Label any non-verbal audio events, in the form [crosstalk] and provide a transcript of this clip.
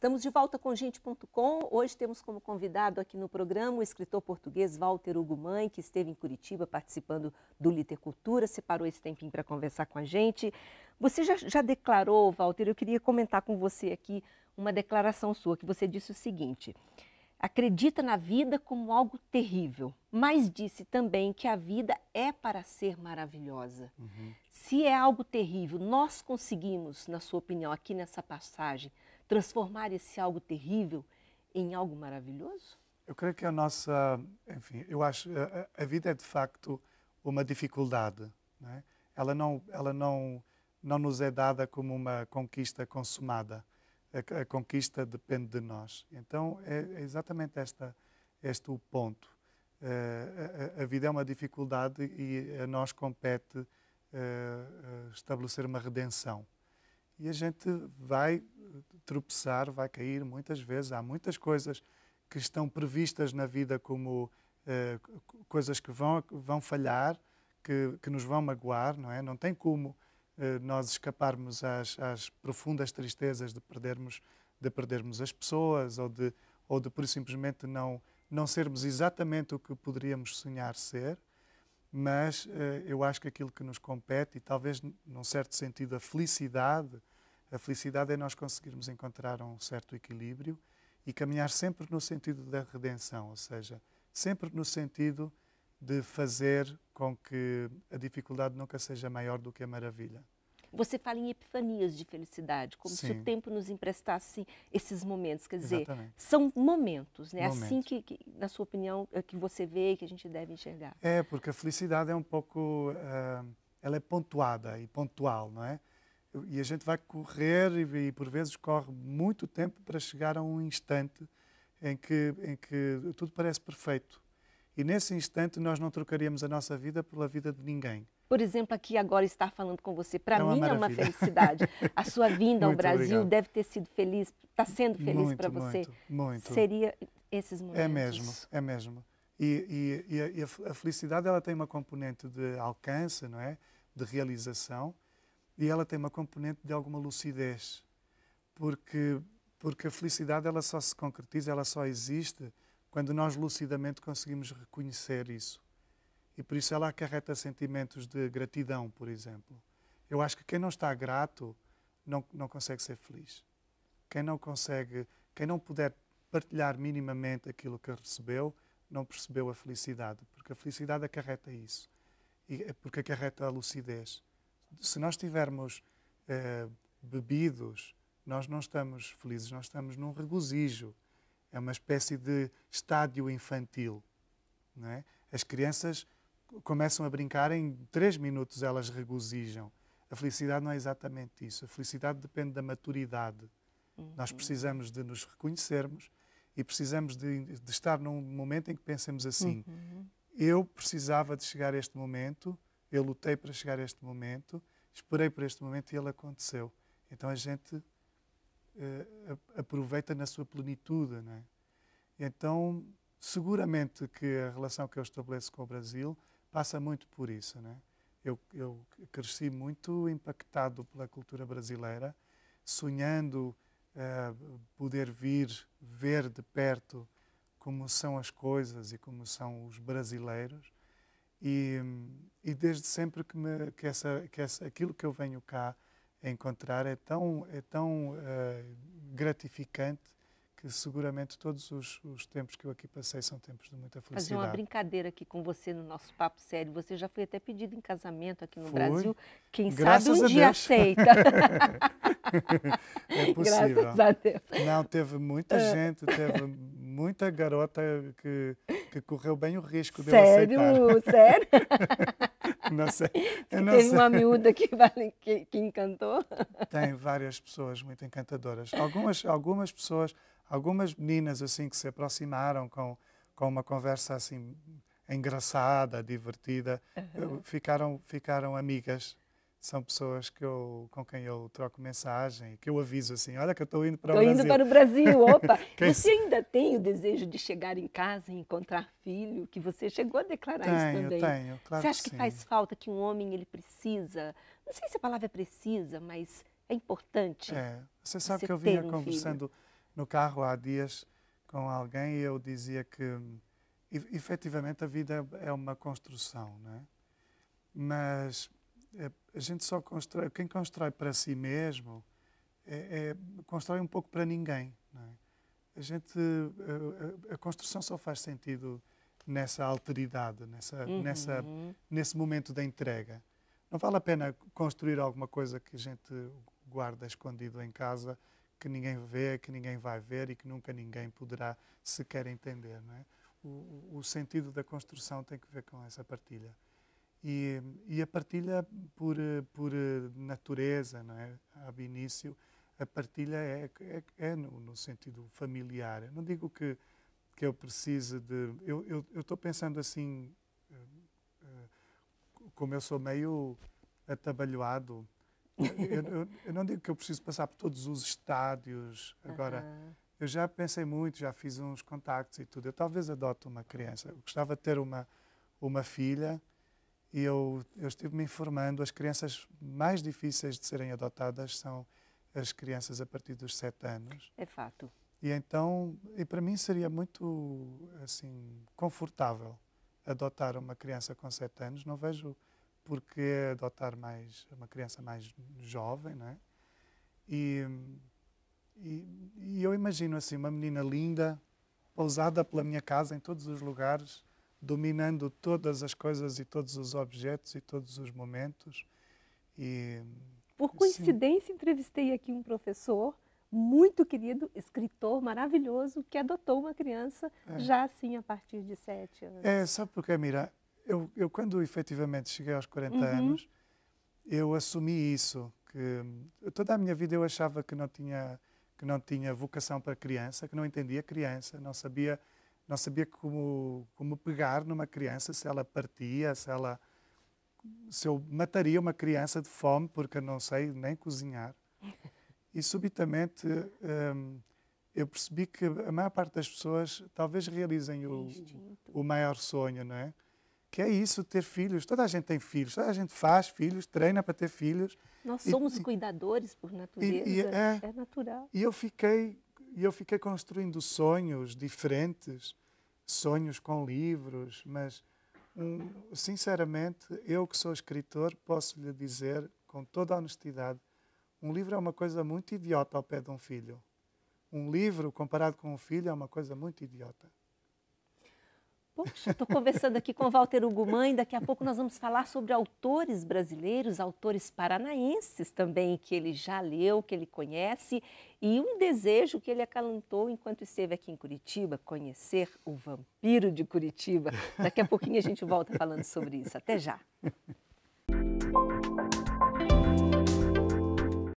Estamos de volta com gente.com. Hoje temos como convidado aqui no programa o escritor português Walter Hugo Mãe, que esteve em Curitiba participando do Litercultura, separou esse tempinho para conversar com a gente. Você já, já, declarou, Walter, eu queria comentar com você aqui uma declaração sua, que você disse o seguinte: acredita na vida como algo terrível, mas disse também que a vida é para ser maravilhosa. Uhum. Se é algo terrível, nós conseguimos, na sua opinião, aqui nessa passagem, transformar esse algo terrível em algo maravilhoso? Eu creio que a nossa, enfim, eu acho a, eh, eh, a vida é de facto uma dificuldade, né? Ela não, ela não, não nos é dada como uma conquista consumada. A, a conquista depende de nós. Então é, é exatamente esta, este o ponto. Uh, eh, a, a, vida é uma dificuldade e a nós compete uh, estabelecer uma redenção. E a gente vai tropeçar, vai cair muitas vezes. Há muitas coisas que estão previstas na vida como eh, coisas que vão, vão falhar, que, que, nos vão magoar, não é? Não tem como eh, nós escaparmos às, às, profundas tristezas de perdermos, de perdermos as pessoas ou de, ou de por simplesmente não, não sermos exatamente o que poderíamos sonhar ser. Mas eh, eu acho que aquilo que nos compete, e talvez num certo sentido a felicidade a felicidade é nós conseguirmos encontrar um certo equilíbrio e caminhar sempre no sentido da redenção, ou seja, sempre no sentido de fazer com que a dificuldade nunca seja maior do que a maravilha. Você fala em epifanias de felicidade, como Sim. se o tempo nos emprestasse esses momentos. Quer dizer, Exatamente. são momentos, né? Assim momentos. Assim que, que, na sua opinião, é que você vê que a gente deve enxergar. É, porque a felicidade é um pouco. Uh, ela é pontuada e pontual, não é? E a gente vai correr e, e, por vezes corre muito tempo para chegar a um instante em que, em que tudo parece perfeito. E nesse instante nós não trocaríamos a nossa vida pela vida de ninguém. Por exemplo, aqui agora estar falando com você, para é mim maravilha. é uma é felicidade. A sua vinda ao Brasil obrigado. deve ter sido feliz, está sendo feliz para você. Muito, muito. Seria esses é momentos. É mesmo, é mesmo. E, e, e a, a felicidade ela tem uma componente de alcance, não é? De realização e ela tem uma componente de alguma lucidez, porque, porque a felicidade ela só se concretiza, ela só existe quando nós lucidamente conseguimos reconhecer isso. E por isso ela acarreta sentimentos de gratidão, por exemplo. Eu acho que quem não está grato não, não consegue ser feliz. Quem não consegue, quem não puder partilhar minimamente aquilo que recebeu, não percebeu a felicidade, porque a felicidade acarreta isso, e é porque acarreta a lucidez se nós tivermos uh, bebidos, nós não estamos felizes, nós estamos num regozijo. É uma espécie de estádio infantil. Não é? As crianças começam a brincar, em três minutos elas regozijam. A felicidade não é exatamente isso. A felicidade depende da maturidade. Uhum. Nós precisamos de nos reconhecermos e precisamos de, de estar num momento em que pensemos assim: uhum. eu precisava de chegar a este momento eu lutei para chegar a este momento, esperei por este momento e ele aconteceu. Então a gente uh, aproveita na sua plenitude, não é? Então, seguramente que a relação que eu estabeleço com o Brasil passa muito por isso, não é? Eu, eu cresci muito impactado pela cultura brasileira, sonhando uh, poder vir ver de perto como são as coisas e como são os brasileiros. E, e desde sempre que, me, que, essa, que essa, aquilo que eu venho cá encontrar é tão, é tão uh, gratificante que seguramente todos os, os, tempos que eu aqui passei são tempos de muita felicidade. Fazer uma brincadeira aqui com você no nosso papo sério. Você já foi até pedido em casamento aqui no Fui. Brasil. Quem Graças sabe um dia Deus. aceita. [laughs] é [laughs] possível. Graças a Deus. Não, teve muita ah. gente, teve muita garota que, que correu bem o risco de sério? eu aceitar. Sério? [laughs] não sei. Eu não Tem sei. uma miúda que, vale, que, que encantou? Tem várias pessoas muito encantadoras. Algumas, algumas pessoas, algumas meninas assim que se aproximaram com, com uma conversa assim engraçada, divertida, uhum. ficaram, ficaram amigas são pessoas que eu, com quem eu troco mensagem, que eu aviso assim, olha que eu estou indo para o Brasil. Estou indo para o Brasil, opa! [laughs] quem... Você ainda tem o desejo de chegar em casa e encontrar filho, que você chegou a declarar tenho, isso também. Tenho, claro Você acha que, que faz falta que um homem, ele precisa, não sei se a palavra é precisa, mas é importante. É, você sabe você que eu vinha um conversando filho. no carro há dias com alguém e eu dizia que efetivamente a vida é uma construção, né Mas é, a gente só constrói, quem constrói para si mesmo, é, é constrói um pouco para ninguém. É? A gente, a, a, a, construção só faz sentido nessa alteridade, nessa, uhum. nessa, nesse momento da entrega. Não vale a pena construir alguma coisa que a gente guarda escondido em casa, que ninguém vê, que ninguém vai ver e que nunca ninguém poderá sequer entender. Não é? o, o sentido da construção tem que ver com essa partilha. E, e a partilha por, por natureza, não é? início, a partilha é, é, é no, no, sentido familiar. Eu não digo que, que eu precise de... Eu estou pensando assim, eh, eh, como eu sou meio atabalhoado, eu, eu, eu, não digo que eu preciso passar por todos os estádios. Agora, uhum. eu já pensei muito, já fiz uns contactos e tudo. Eu talvez adote uma criança. Eu gostava de ter uma, uma filha e eu, eu estive-me informando, as crianças mais difíceis de serem adotadas são as crianças a partir dos 7 anos. É fato. E então, e para mim seria muito assim confortável adotar uma criança com 7 anos, não vejo que adotar mais uma criança mais jovem, não é? E, e, e eu imagino assim uma menina linda, pousada pela minha casa em todos os lugares, dominando todas as coisas e todos os objetos e todos os momentos. E, Por coincidência, sim. entrevistei aqui um professor muito querido, escritor maravilhoso, que adotou uma criança é. já assim a partir de sete anos. É, sabe porquê, Mira? Eu, eu quando efetivamente cheguei aos 40 uhum. anos, eu assumi isso, que hum, toda a minha vida eu achava que não tinha que não tinha vocação para criança, que não entendia criança, não sabia não sabia como, como pegar numa criança, se ela partia, se ela se eu mataria uma criança de fome porque não sei nem cozinhar. [laughs] E subitamente um, eu percebi que a maior parte das pessoas talvez realizem o, o maior sonho, não é? Que é isso, ter filhos. Toda a gente tem filhos, toda a gente faz filhos, treina para ter filhos. Nós somos e, cuidadores por natureza, e, é, é natural. E eu fiquei, eu fiquei construindo sonhos diferentes sonhos com livros, mas um, sinceramente, eu que sou escritor, posso lhe dizer com toda a honestidade: um livro é uma coisa muito idiota ao pé de um filho. Um livro comparado com um filho é uma coisa muito idiota. Poxa, estou conversando aqui com o Walter e daqui a pouco nós vamos falar sobre autores brasileiros, autores paranaenses também, que ele já leu, que ele conhece, e um desejo que ele acalantou enquanto esteve aqui em Curitiba, conhecer o vampiro de Curitiba. Daqui a pouquinho a gente volta falando sobre isso. Até já!